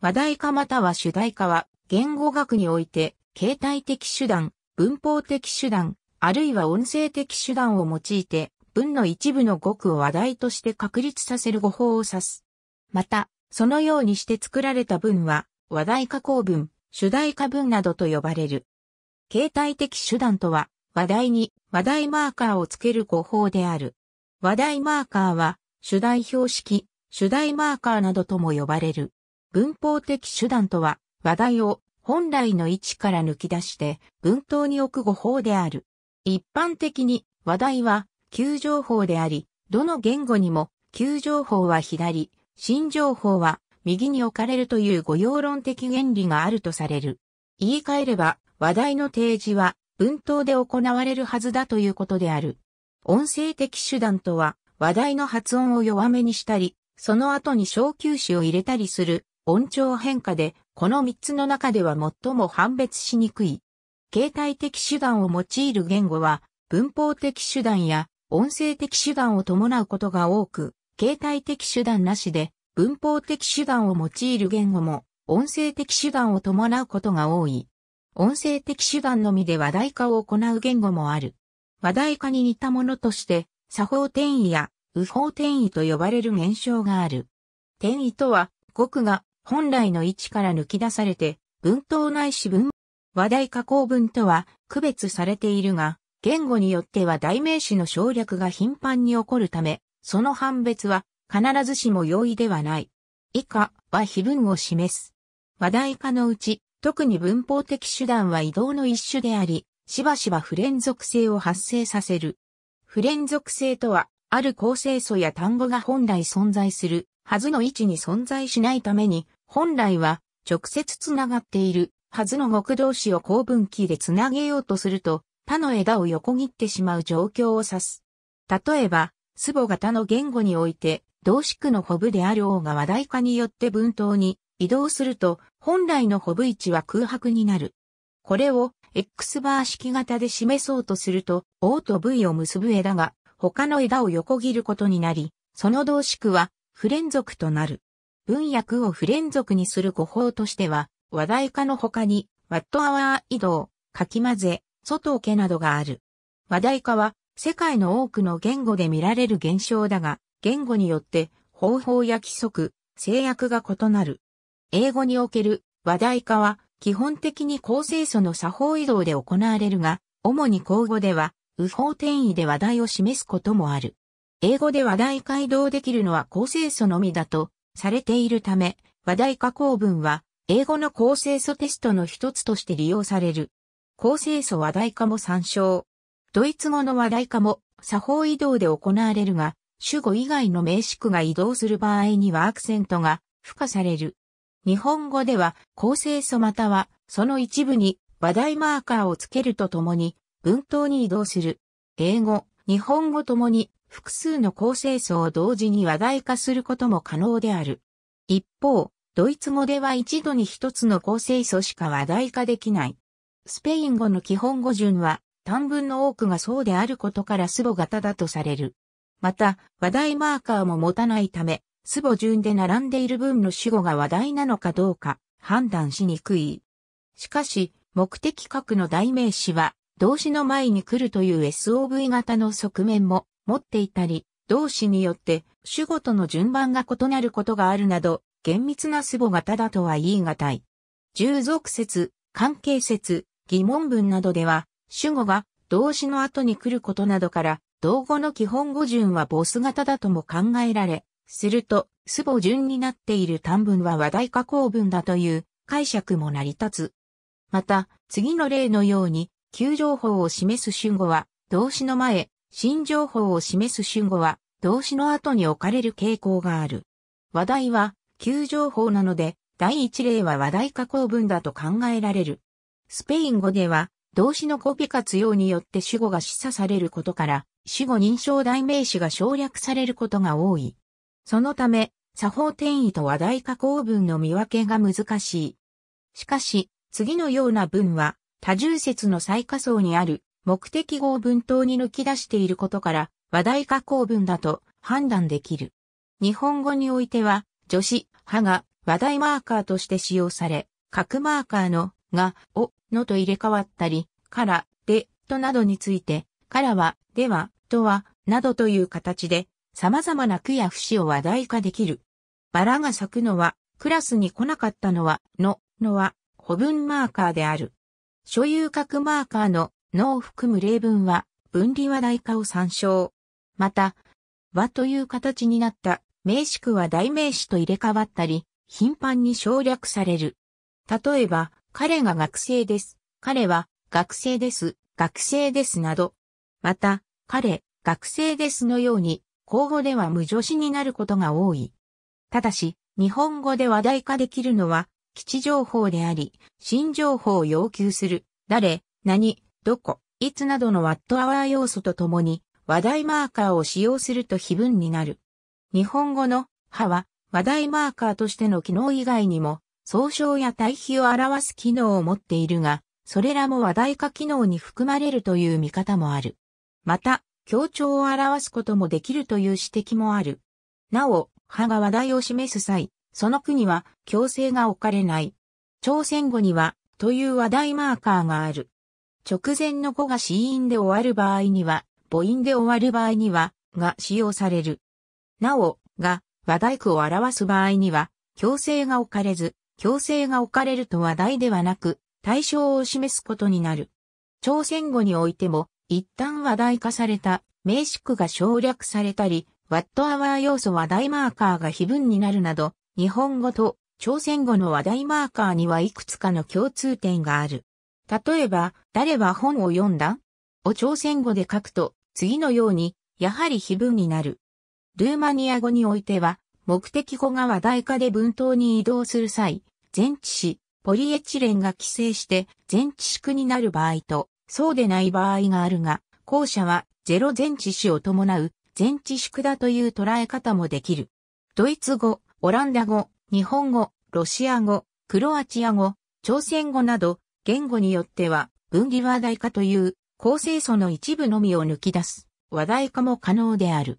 話題化または主題化は、言語学において、形態的手段、文法的手段、あるいは音声的手段を用いて、文の一部の語句を話題として確立させる語法を指す。また、そのようにして作られた文は、話題化構文、主題化文などと呼ばれる。形態的手段とは、話題に話題マーカーをつける語法である。話題マーカーは、主題標識、主題マーカーなどとも呼ばれる。文法的手段とは、話題を本来の位置から抜き出して文頭に置く語法である。一般的に話題は旧情報であり、どの言語にも旧情報は左、新情報は右に置かれるという語用論的原理があるとされる。言い換えれば、話題の提示は文頭で行われるはずだということである。音声的手段とは、話題の発音を弱めにしたり、その後に小休止を入れたりする音調変化で、この3つの中では最も判別しにくい。携帯的手段を用いる言語は、文法的手段や音声的手段を伴うことが多く、携帯的手段なしで、文法的手段を用いる言語も、音声的手段を伴うことが多い。音声的手段のみで話題化を行う言語もある。話題化に似たものとして、作法転移や右法転移と呼ばれる現象がある。転移とは、語句が本来の位置から抜き出されて、文頭ないし文話題加工文とは区別されているが、言語によっては代名詞の省略が頻繁に起こるため、その判別は必ずしも容易ではない。以下は非文を示す。話題化のうち、特に文法的手段は移動の一種であり、しばしば不連続性を発生させる。不連続性とは、ある構成素や単語が本来存在するはずの位置に存在しないために、本来は直接つながっているはずの木同士を高分岐でつなげようとすると、他の枝を横切ってしまう状況を指す。例えば、スボ型の言語において、同子区のホブである王が話題化によって分頭に移動すると、本来のホブ位置は空白になる。これを X バー式型で示そうとすると、O と V を結ぶ枝が他の枝を横切ることになり、その同子区は不連続となる。文訳を不連続にする誤報としては、話題化の他に、ワットアワー移動、かき混ぜ、外受けなどがある。話題化は、世界の多くの言語で見られる現象だが、言語によって方法や規則、制約が異なる。英語における話題化は基本的に高精素の作法移動で行われるが、主に口語では、右方転移で話題を示すこともある。英語で話題解移動できるのは高精素のみだとされているため、話題加工文は、英語の構成素テストの一つとして利用される。構成素話題化も参照。ドイツ語の話題化も、作法移動で行われるが、主語以外の名詞句が移動する場合にはアクセントが付加される。日本語では構成素またはその一部に話題マーカーをつけるとともに文頭に移動する。英語、日本語ともに複数の構成層を同時に話題化することも可能である。一方、ドイツ語では一度に一つの構成素しか話題化できない。スペイン語の基本語順は、単文の多くがそうであることからスボ型だとされる。また、話題マーカーも持たないため、スボ順で並んでいる文の主語が話題なのかどうか判断しにくい。しかし、目的格の代名詞は、動詞の前に来るという SOV 型の側面も持っていたり、動詞によって主語との順番が異なることがあるなど、厳密な祖母型だとは言い難い。従属説、関係説、疑問文などでは、主語が動詞の後に来ることなどから、同語の基本語順はボス型だとも考えられ、すると、祖母順になっている短文は話題加工文だという解釈も成り立つ。また、次の例のように、急情報を示す主語は、動詞の前、新情報を示す主語は動詞の後に置かれる傾向がある。話題は旧情報なので第一例は話題加工文だと考えられる。スペイン語では動詞の語尾活用によって主語が示唆されることから主語認証代名詞が省略されることが多い。そのため作法転移と話題加工文の見分けが難しい。しかし次のような文は多重説の最下層にある目的語を文頭に抜き出していることから、話題加工文だと判断できる。日本語においては、助詞、はが、話題マーカーとして使用され、各マーカーの、が、を、のと入れ替わったり、から、で、となどについて、からは、では、とは、などという形で、様々な句や節を話題化できる。バラが咲くのは、クラスに来なかったのは、の、のは、古文マーカーである。所有格マーカーの、脳を含む例文は、分離話題化を参照。また、和という形になった名詞句は代名詞と入れ替わったり、頻繁に省略される。例えば、彼が学生です。彼は学生です。学生ですなど。また、彼、学生ですのように、口語では無助詞になることが多い。ただし、日本語で話題化できるのは、基地情報であり、新情報を要求する、誰、何、どこ、いつなどのワットアワー要素とともに、話題マーカーを使用すると非分になる。日本語の、はは、話題マーカーとしての機能以外にも、総称や対比を表す機能を持っているが、それらも話題化機能に含まれるという見方もある。また、協調を表すこともできるという指摘もある。なお、派が話題を示す際、その国は強制が置かれない。朝鮮語には、という話題マーカーがある。直前の語が死因で終わる場合には、母音で終わる場合には、が使用される。なお、が、和題句を表す場合には、強制が置かれず、強制が置かれると話題ではなく、対象を示すことになる。朝鮮語においても、一旦話題化された名詞句が省略されたり、ワットアワー要素話題マーカーが非分になるなど、日本語と朝鮮語の話題マーカーにはいくつかの共通点がある。例えば、誰は本を読んだを朝鮮語で書くと、次のように、やはり非文になる。ルーマニア語においては、目的語が話題化で文頭に移動する際、前置詞、ポリエチレンが規制して前置縮になる場合と、そうでない場合があるが、後者はゼロ前置詞を伴う前置縮だという捉え方もできる。ドイツ語、オランダ語、日本語、ロシア語、クロアチア語、朝鮮語など、言語によっては、分離話題化という、構成素の一部のみを抜き出す、話題化も可能である。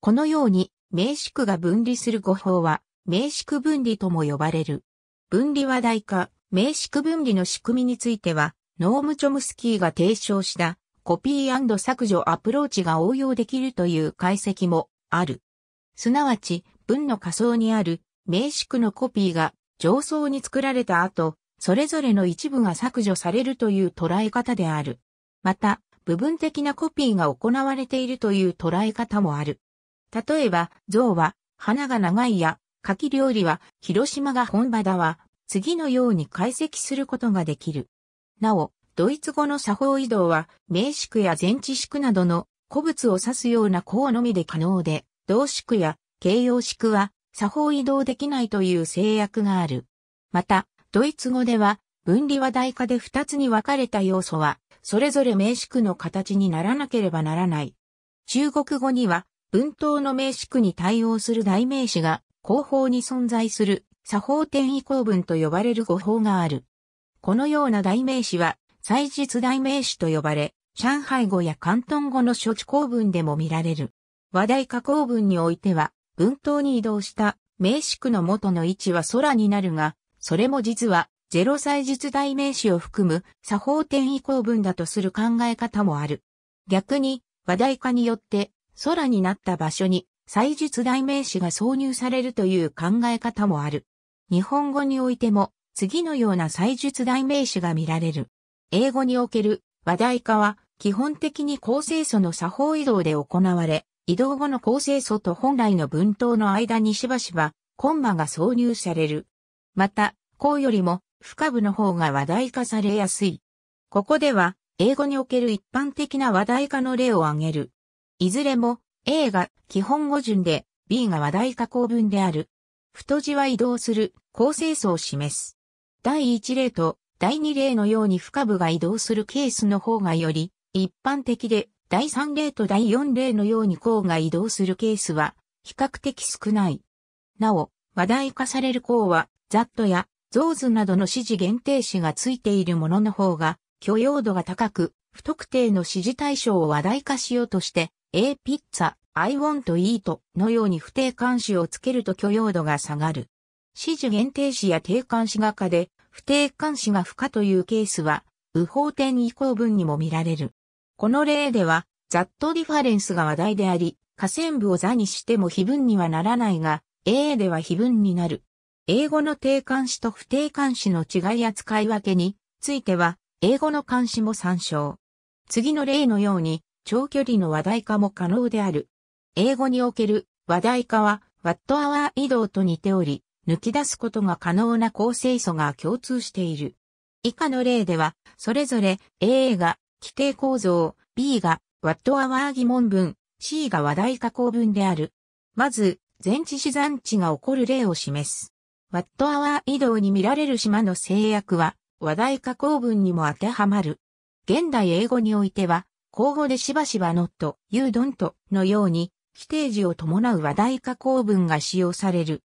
このように、名詞句が分離する語法は、名詞句分離とも呼ばれる。分離話題化、名詞句分離の仕組みについては、ノーム・チョムスキーが提唱した、コピー削除アプローチが応用できるという解析もある。すなわち、文の仮想にある名詞句のコピーが上層に作られた後、それぞれの一部が削除されるという捉え方である。また、部分的なコピーが行われているという捉え方もある。例えば、像は、花が長いや、柿料理は、広島が本場だは、次のように解析することができる。なお、ドイツ語の作法移動は、名詞句や前置詞句などの古物を指すような項のみで可能で、動詞句や形容詞句は作法移動できないという制約がある。また、ドイツ語では、分離話題化で2つに分かれた要素は、それぞれ名詞句の形にならなければならない。中国語には、文頭の名詞句に対応する代名詞が、後方に存在する、作法転移行文と呼ばれる語法がある。このような代名詞は、祭日代名詞と呼ばれ、上海語や広東語の処置公文でも見られる。話題加工文においては、文頭に移動した名詞句の元の位置は空になるが、それも実は、ゼロ歳術代名詞を含む作法点移行文だとする考え方もある。逆に、話題化によって、空になった場所に、歳術代名詞が挿入されるという考え方もある。日本語においても、次のような歳術代名詞が見られる。英語における話題化は、基本的に構成素の作法移動で行われ、移動後の構成素と本来の文頭の間にしばしば、コンマが挿入される。また、項よりも、不可部の方が話題化されやすい。ここでは、英語における一般的な話題化の例を挙げる。いずれも、A が基本語順で、B が話題化公文である。太字は移動する構成層を示す。第1例と第2例のように深部が移動するケースの方がより一般的で、第3例と第4例のように項が移動するケースは比較的少ない。なお、話題化される項はザットやゾーズなどの指示限定詞がついているものの方が許容度が高く、不特定の指示対象を話題化しようとして、A ピッツァ、I want eat のように不定冠詞をつけると許容度が下がる。指示限定詞や定冠詞が可で、不定冠詞が不可というケースは、右法点移行文にも見られる。この例では、ざっとディファレンスが話題であり、下線部を座にしても非分にはならないが、A では非分になる。英語の定冠詞と不定冠詞の違いや使い分けについては、英語の冠詞も参照。次の例のように、長距離の話題化も可能である。英語における話題化は、ワットアワー移動と似ており、抜き出すことが可能な構成素が共通している。以下の例では、それぞれ A が規定構造、B がワットアワー疑問文、C が話題加工文である。まず、前置詞残置が起こる例を示す。ワットアワー移動に見られる島の制約は、話題加工文にも当てはまる。現代英語においては、口語でしばしば not, you don't のように、否定時を伴う話題加工文が使用される。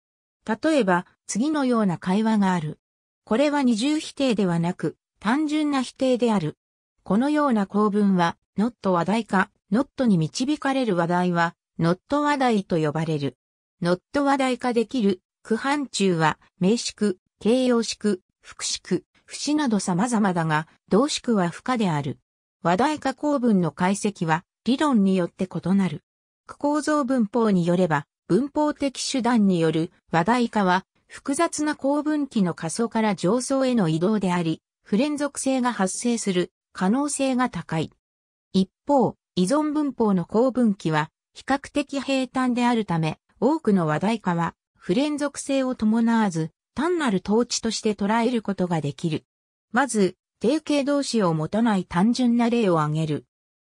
例えば、次のような会話がある。これは二重否定ではなく、単純な否定である。このような構文は、not 話題か、not に導かれる話題は、not 話題と呼ばれる。not 話題化できる区範疇は、名宿、形容宿、副宿、不死など様々だが、同宿は不可である。話題化構文の解析は、理論によって異なる。区構造文法によれば、文法的手段による話題化は、複雑な構文機の仮想から上層への移動であり、不連続性が発生する可能性が高い。一方、依存文法の構文機は、比較的平坦であるため、多くの話題化は不連続性を伴わず、単なる統治として捉えることができる。まず、定型同士を持たない単純な例を挙げる。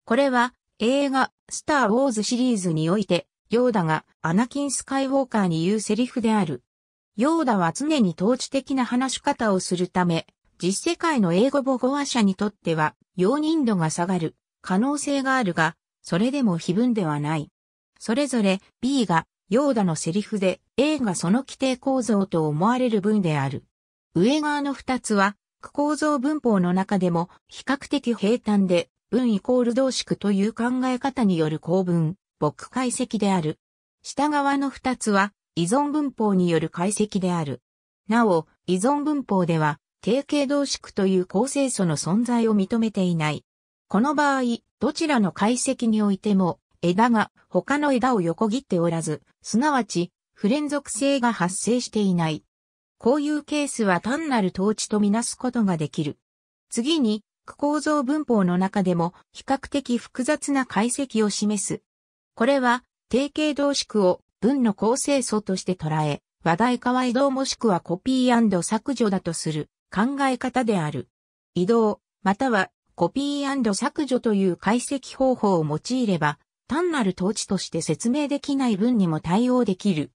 これは、映画、スター・ウォーズシリーズにおいて、ヨーダがアナキン・スカイウォーカーに言うセリフである。ヨーダは常に統治的な話し方をするため、実世界の英語母語話者にとっては、容認度が下がる可能性があるが、それでも非分ではない。それぞれ B がヨーダのセリフで、A がその規定構造と思われる文である。上側の二つは、句構造文法の中でも比較的平坦で、文イコール同縮という考え方による構文、僕解析である。下側の二つは、依存文法による解析である。なお、依存文法では、定型同縮という構成素の存在を認めていない。この場合、どちらの解析においても、枝が他の枝を横切っておらず、すなわち、不連続性が発生していない。こういうケースは単なる統治とみなすことができる。次に、区構造文法の中でも比較的複雑な解析を示す。これは、定型動詞句を文の構成素として捉え、話題化は移動もしくはコピー削除だとする考え方である。移動、またはコピー削除という解析方法を用いれば、単なる統治として説明できない分にも対応できる。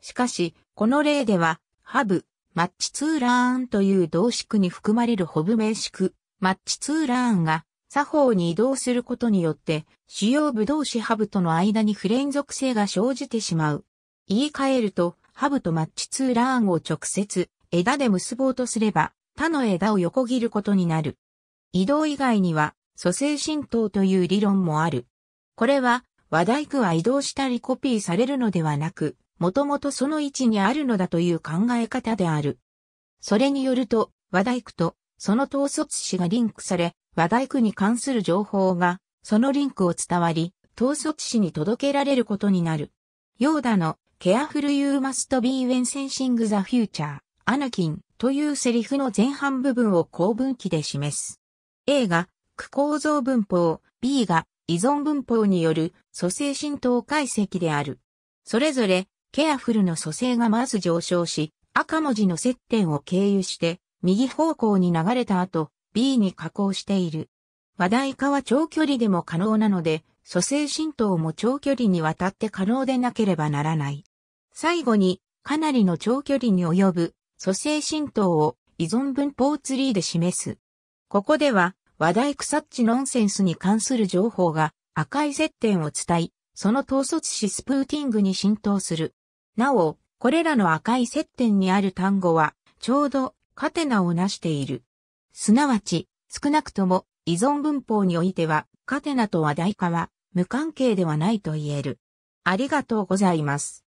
しかし、この例では、ハブ、マッチツーラーンという動詞に含まれるホブ名詞区、マッチツーラーンが作法に移動することによって、主要部同士ハブとの間に不連続性が生じてしまう。言い換えると、ハブとマッチツーラーンを直接枝で結ぼうとすれば、他の枝を横切ることになる。移動以外には、蘇生浸透という理論もある。これは、和大工は移動したりコピーされるのではなく、もともとその位置にあるのだという考え方である。それによると、和大工とその統率詞がリンクされ、和大工に関する情報が、そのリンクを伝わり、統率詞に届けられることになる。ヨーダの Careful you must be when sensing the future, アナキンというセリフの前半部分を公文記で示す。A が、区構造文法、B が、依存文法による蘇生浸透解析である。それぞれ、ケアフルの蘇生がまず上昇し、赤文字の接点を経由して、右方向に流れた後、B に加工している。話題化は長距離でも可能なので、蘇生浸透も長距離にわたって可能でなければならない。最後に、かなりの長距離に及ぶ蘇生浸透を依存文法ツリーで示す。ここでは、話題草っちノンセンスに関する情報が赤い接点を伝い、その統率しスプーティングに浸透する。なお、これらの赤い接点にある単語は、ちょうど、カテナをなしている。すなわち、少なくとも、依存文法においては、カテナと話題化は、無関係ではないと言える。ありがとうございます。